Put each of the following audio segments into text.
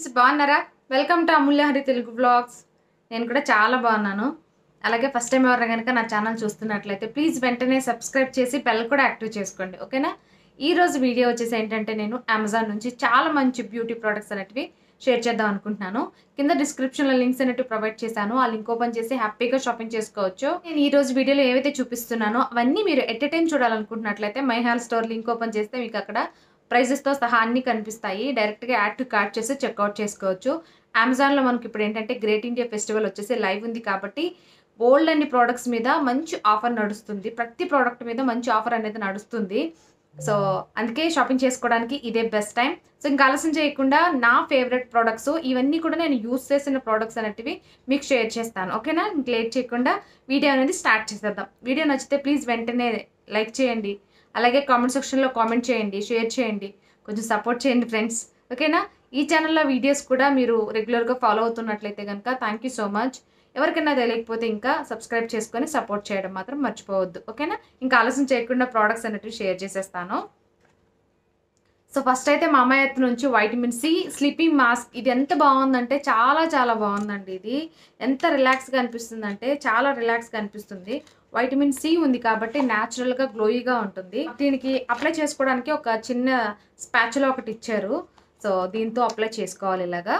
friends బాగున్నారా welcome to Amulyahari Telugu blogs నేను కూడా చాలా బాగున్నాను అలాగే ఫస్ట్ టైం ఎవరైనా కనుక నా ఛానల్ చూస్తున్నట్లయితే ప్లీజ్ వెంటనే సబ్స్క్రైబ్ చేసి బెల్ కూడా యాక్టివ్ చేసుకోండి ఓకేనా ఈ రోజు వీడియో వచ్చేసి ఏంటంటే నేను అమెజాన్ నుంచి చాలా మంచి బ్యూటీ ప్రోడక్ట్స్ అనేటివి షేర్ చేద్దాం అనుకుంటున్నాను కింద డిస్క్రిప్షన్లో లింక్స్ అనేవి ప్రొవైడ్ చేశాను ఆ లింక్ ఓపెన్ చేసి హ్యాపీగా షాపింగ్ చేసుకోవచ్చు నేను ఈ రోజు వీడియోలో ఏవైతే చూపిస్తున్నానో అవన్నీ మీరు ఎట్ టైం చూడాలనుకుంటున్నట్లయితే my health store link open చేస్తే మీకు అక్కడ ప్రైజెస్తో సహా అన్నీ కనిపిస్తాయి డైరెక్ట్గా యాడ్ టు కార్ట్ చేసి చెక్అవుట్ చేసుకోవచ్చు అమెజాన్లో మనకి ఇప్పుడు ఏంటంటే గ్రేట్ ఇండియా ఫెస్టివల్ వచ్చేసి లైవ్ ఉంది కాబట్టి ఓల్డ్ అన్ని ప్రోడక్ట్స్ మీద మంచి ఆఫర్ నడుస్తుంది ప్రతి ప్రోడక్ట్ మీద మంచి ఆఫర్ అనేది నడుస్తుంది సో అందుకే షాపింగ్ చేసుకోవడానికి ఇదే బెస్ట్ టైం సో ఇంకా ఆలస్యం చేయకుండా నా ఫేవరెట్ ప్రోడక్ట్స్ ఇవన్నీ కూడా నేను యూస్ చేసిన ప్రోడక్ట్స్ అనేటివి మీకు షేర్ చేస్తాను ఓకేనా లేట్ చేయకుండా వీడియో అనేది స్టార్ట్ చేసేద్దాం వీడియో నచ్చితే ప్లీజ్ వెంటనే లైక్ చేయండి అలాగే కామెంట్ సెక్షన్లో కామెంట్ చేయండి షేర్ చేయండి కొంచెం సపోర్ట్ చేయండి ఫ్రెండ్స్ ఓకేనా ఈ ఛానల్లో వీడియోస్ కూడా మీరు రెగ్యులర్గా ఫాలో అవుతున్నట్లయితే కనుక థ్యాంక్ యూ సో మచ్ ఎవరికైనా తెలియకపోతే ఇంకా సబ్స్క్రైబ్ చేసుకొని సపోర్ట్ చేయడం మాత్రం మర్చిపోవద్దు ఓకేనా ఇంకా ఆలస్యం చేయకుండా ప్రోడక్ట్స్ అనేటివి షేర్ చేసేస్తాను సో ఫస్ట్ అయితే మామయ్యత్ నుంచి వైటమిన్ సి స్లీపింగ్ మాస్క్ ఇది ఎంత బాగుందంటే చాలా చాలా బాగుందండి ఇది ఎంత రిలాక్స్గా అనిపిస్తుందంటే చాలా రిలాక్స్గా అనిపిస్తుంది వైటమిన్ సి ఉంది కాబట్టి గా గ్లోయిగా ఉంటుంది దీనికి అప్లై చేసుకోవడానికి ఒక చిన్న స్పాచులో ఒకటి ఇచ్చారు సో దీంతో అప్లై చేసుకోవాలి ఇలాగా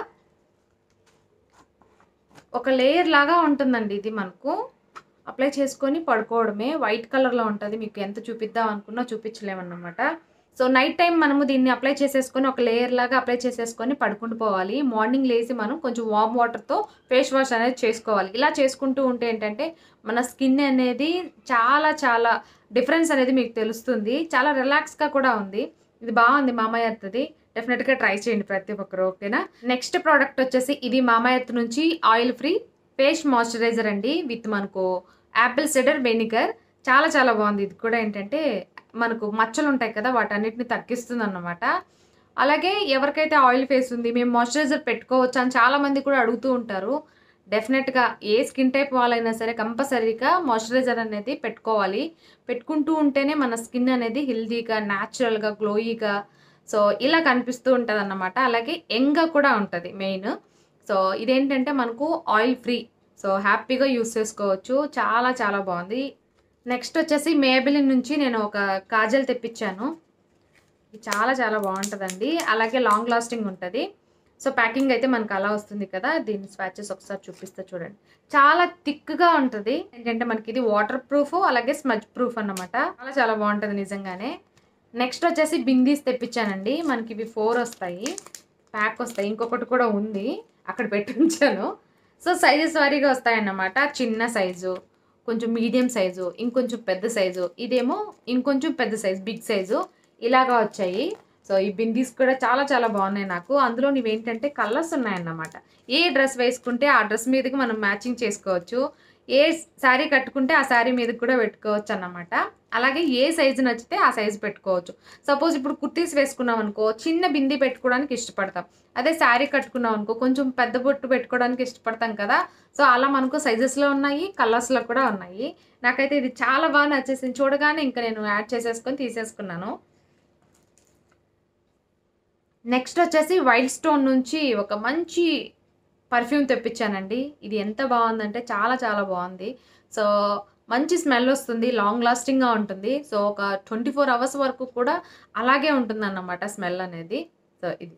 ఒక లేయర్ లాగా ఉంటుందండి ఇది మనకు అప్లై చేసుకొని పడుకోవడమే వైట్ కలర్లో ఉంటుంది మీకు ఎంత చూపిద్దాం అనుకున్నా చూపించలేమన్నమాట సో నైట్ టైం మనము దీన్ని అప్లై చేసేసుకొని ఒక లేయర్ లాగా అప్లై చేసేసుకొని పడుకుంటూ పోవాలి మార్నింగ్ లేచి మనం కొంచెం వామ్ వాటర్తో ఫేస్ వాష్ అనేది చేసుకోవాలి ఇలా చేసుకుంటూ ఉంటే ఏంటంటే మన స్కిన్ అనేది చాలా చాలా డిఫరెన్స్ అనేది మీకు తెలుస్తుంది చాలా రిలాక్స్గా కూడా ఉంది ఇది బాగుంది మామయ్య అత్తది డెఫినెట్గా ట్రై చేయండి ప్రతి ఒక్కరు ఓకేనా నెక్స్ట్ ప్రోడక్ట్ వచ్చేసి ఇది మామయ్య అత్త నుంచి ఆయిల్ ఫ్రీ ఫేస్ మాయిశ్చరైజర్ అండి విత్ మనకు యాపిల్ సెడర్ వెనిగర్ చాలా చాలా బాగుంది ఇది కూడా ఏంటంటే మనకు మచ్చలు ఉంటాయి కదా వాటన్నిటిని తగ్గిస్తుంది అన్నమాట అలాగే ఎవరికైతే ఆయిల్ ఫేస్ ఉంది మేము మాయిశ్చరైజర్ పెట్టుకోవచ్చు అని చాలామంది కూడా అడుగుతూ ఉంటారు డెఫినెట్గా ఏ స్కిన్ టైప్ వాళ్ళైనా సరే కంపల్సరీగా మాయిశ్చరైజర్ అనేది పెట్టుకోవాలి పెట్టుకుంటూ ఉంటేనే మన స్కిన్ అనేది హెల్దీగా న్యాచురల్గా గ్లోయీగా సో ఇలా కనిపిస్తూ ఉంటుంది అన్నమాట అలాగే యంగ్గా కూడా ఉంటుంది మెయిన్ సో ఇదేంటంటే మనకు ఆయిల్ ఫ్రీ సో హ్యాపీగా యూస్ చేసుకోవచ్చు చాలా చాలా బాగుంది నెక్స్ట్ వచ్చేసి మేబిలిన్ నుంచి నేను ఒక కాజల్ తెప్పించాను ఇది చాలా చాలా బాగుంటుందండి అలాగే లాంగ్ లాస్టింగ్ ఉంటుంది సో ప్యాకింగ్ అయితే మనకు అలా వస్తుంది కదా దీని స్వాచెస్ ఒకసారి చూపిస్తా చూడండి చాలా థిక్గా ఉంటుంది ఏంటంటే మనకి ఇది వాటర్ ప్రూఫ్ అలాగే స్మజ్ ప్రూఫ్ అన్నమాట చాలా చాలా బాగుంటుంది నిజంగానే నెక్స్ట్ వచ్చేసి బిందీస్ తెప్పించానండి మనకి ఇవి ఫోర్ వస్తాయి ప్యాక్ వస్తాయి ఇంకొకటి కూడా ఉంది అక్కడ పెట్టి ఉంచాను సో సైజెస్ వారీగా వస్తాయన్నమాట చిన్న సైజు కొంచెం మీడియం సైజు ఇంకొంచెం పెద్ద సైజు ఇదేమో ఇంకొంచెం పెద్ద సైజు బిగ్ సైజు ఇలాగా వచ్చాయి సో ఈ బిందీస్ కూడా చాలా చాలా బాగున్నాయి నాకు అందులో నువ్వేంటంటే కలర్స్ ఉన్నాయన్నమాట ఏ డ్రెస్ వేసుకుంటే ఆ డ్రెస్ మీదకి మనం మ్యాచింగ్ చేసుకోవచ్చు ఏ శారీ కట్టుకుంటే ఆ శారీ మీద కూడా పెట్టుకోవచ్చు అన్నమాట అలాగే ఏ సైజు నచ్చితే ఆ సైజు పెట్టుకోవచ్చు సపోజ్ ఇప్పుడు కుర్తీస్ వేసుకున్నాం అనుకో చిన్న బింది పెట్టుకోవడానికి ఇష్టపడతాం అదే శారీ కట్టుకున్నాం అనుకో కొంచెం పెద్ద బొట్టు పెట్టుకోవడానికి ఇష్టపడతాం కదా సో అలా మనకు సైజెస్లో ఉన్నాయి కలర్స్లో కూడా ఉన్నాయి నాకైతే ఇది చాలా బాగా నచ్చేసింది చూడగానే ఇంకా నేను యాడ్ చేసేసుకొని తీసేసుకున్నాను నెక్స్ట్ వచ్చేసి వైల్డ్ స్టోన్ నుంచి ఒక మంచి పర్ఫ్యూమ్ తెప్పించానండి ఇది ఎంత బాగుందంటే చాలా చాలా బాగుంది సో మంచి స్మెల్ వస్తుంది లాంగ్ లాస్టింగ్గా ఉంటుంది సో ఒక ట్వంటీ ఫోర్ అవర్స్ వరకు కూడా అలాగే ఉంటుందన్నమాట స్మెల్ అనేది సో ఇది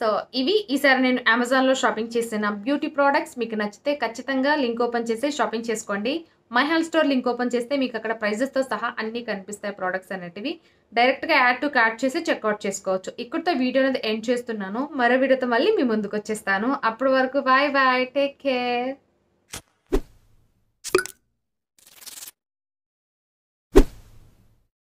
సో ఇవి ఈసారి నేను అమెజాన్లో షాపింగ్ చేసిన బ్యూటీ ప్రోడక్ట్స్ మీకు నచ్చితే ఖచ్చితంగా లింక్ ఓపెన్ చేసి షాపింగ్ చేసుకోండి my health store link open చేస్తే మీకు అక్కడ ప్రైజెస్తో సహా అన్నీ కనిపిస్తాయి ప్రోడక్ట్స్ అనేటివి డైరెక్ట్గా యాడ్ టు కార్ట్ చేసి చెక్అవుట్ చేసుకోవచ్చు ఇక్కడితో వీడియో అనేది ఎండ్ చేస్తున్నాను మరో వీడియోతో మళ్ళీ మీ ముందుకు వచ్చేస్తాను అప్పటి వరకు బాయ్ బాయ్ టేక్ కేర్